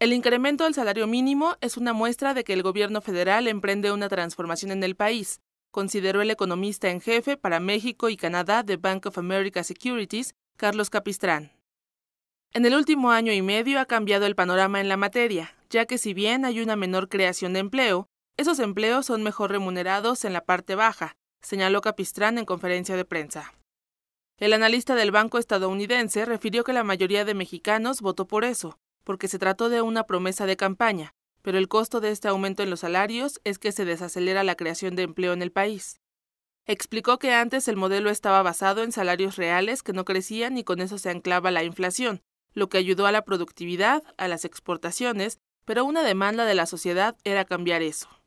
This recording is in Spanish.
El incremento del salario mínimo es una muestra de que el gobierno federal emprende una transformación en el país, consideró el economista en jefe para México y Canadá de Bank of America Securities, Carlos Capistrán. En el último año y medio ha cambiado el panorama en la materia, ya que si bien hay una menor creación de empleo, esos empleos son mejor remunerados en la parte baja, señaló Capistrán en conferencia de prensa. El analista del banco estadounidense refirió que la mayoría de mexicanos votó por eso, porque se trató de una promesa de campaña, pero el costo de este aumento en los salarios es que se desacelera la creación de empleo en el país. Explicó que antes el modelo estaba basado en salarios reales que no crecían y con eso se anclaba la inflación, lo que ayudó a la productividad, a las exportaciones, pero una demanda de la sociedad era cambiar eso.